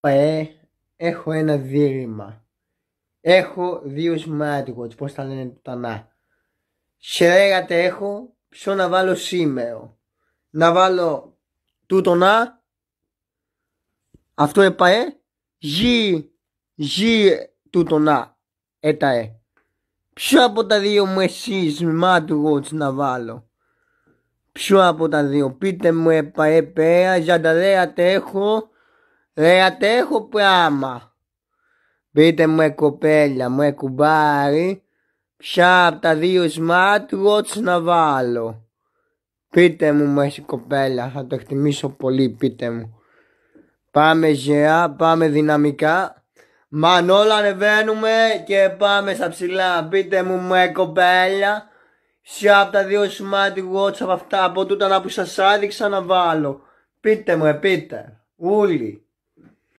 Παέ, ε, έχω ένα δίλημα. Έχω δύο smartwatch, πώς τα λένε να. Σε λέγατε έχω, ποιο να βάλω σήμερα. Να βάλω τούτο να, αυτό ε, παέ. Ε, γη, γη τούτο να, εταέ. Ποιο από τα δύο μου εσύ smartwatch να βάλω. Ποιο από τα δύο, πείτε μου επαέ πέρα, λέγατε έχω, Ρε ατέχω πράγμα. Πείτε μου κοπέλια μου κουμπάρι. Ποια από τα δύο smartwatch να βάλω. Πείτε μου μέσα κοπέλα θα το εκτιμήσω πολύ πείτε μου. Πάμε γεά, πάμε δυναμικά. όλα ανεβαίνουμε και πάμε στα ψηλά. Πείτε μου με κοπέλια. Ποιά από τα δύο smartwatch από αυτά από τούτα να που σας άδειξα να βάλω. Πείτε μου, ε, πείτε. Ούλοι.